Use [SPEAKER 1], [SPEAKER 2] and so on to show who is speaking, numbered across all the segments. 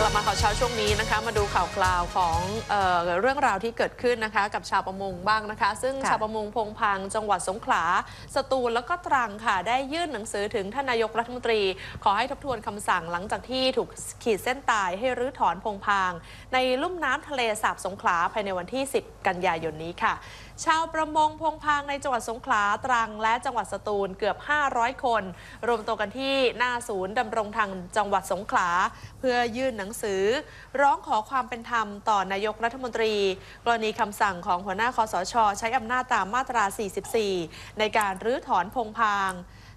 [SPEAKER 1] กลับมาข่าวเช้าช่วงนี้นะคะมาดูข่าวคราวของเออเรื่องราวที่เกิดขึ้นนะคะกับชาวประมงบ้างนะคะ ซึ่งชาวประมงพงพัง จังหวัดสงขลา สตูลแล้วก็ตรังค่ะได้ยื่นหนังสือถึงท่านนายกรัฐมนตรี ขอให้ทบทวนคำสั่งหลังจากที่ถูกขีดเส้นตายให้รื้อถอนพงพัง ในลุ่มน้ำทะเลสาบ สงขลา ภายในวันที่ 10 กันยายนนี้ค่ะชาวประมงพงพางในจังหวัดสงขลา ตรังและจังหวัดสตูลเกือบ 500 คน รวมตัวกันที่ หน้าศูนย์ดำรงทางจังหวัดสงขลา เพื่อยื่นหนังสือ ร้องขอความเป็นธรรมต่อนายกรัฐมนตรี กรณีคำสั่งของหัวหน้าคอสช ใช้อำนาจตามมาตรา 44 ในการรื้อถอนพงพาง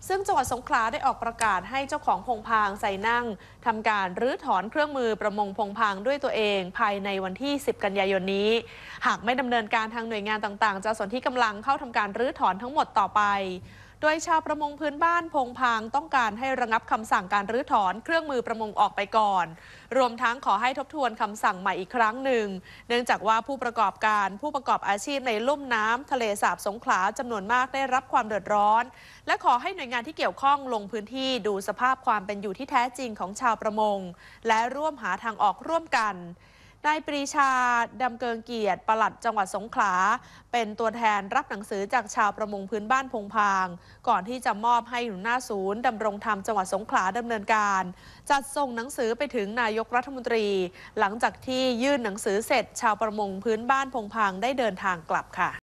[SPEAKER 1] ซึ่งจังหวัดสงขลาได้ออกประกาศให้เจ้าของพงพางใส่นั่งทำการรื้อถอนเครื่องมือประมงพงพางด้วยตัวเองภายในวันที่ 10 กันยายนนี้ หากไม่ดำเนินการทางหน่วยงานต่าง ๆ จะสนที่กำลังเข้าทำการรื้อถอนทั้งหมดต่อไปโดยชาวประมงพื้นบ้านพงพางต้องการให้ระงับคำสั่งการรื้อถอน เครื่องมือประมงออกไปก่อน รวมทั้งขอให้ทบทวนคำสั่งใหม่อีกครั้งหนึ่ง เนื่องจากว่าผู้ประกอบการผู้ประกอบอาชีพในลุ่มน้ำ ทะเลสาบสงขลาจำนวนมากได้รับความเดือดร้อน และขอให้หน่วยงานที่เกี่ยวข้องลงพื้นที่ดูสภาพความเป็นอยู่ที่แท้จริงของชาวประมงและร่วมหาทางออกร่วมกันนายปรีชาดำเกิงเกียรติประหลัดจังหวัดสงขลาเป็นตัวแทนรับหนังสือจากชาวประมงพื้นบ้านพงพางก่อนที่จะมอบให้หนุนหน้าศูนย์ดำรงธรรมจังหวัดสงขลาดำเนินการ จัดส่งหนังสือไปถึงนายกรัฐมนตรี หลังจากที่ยื่นหนังสือเสร็จชาวประมงพื้นบ้านพงพางได้เดินทางกลับค่ะ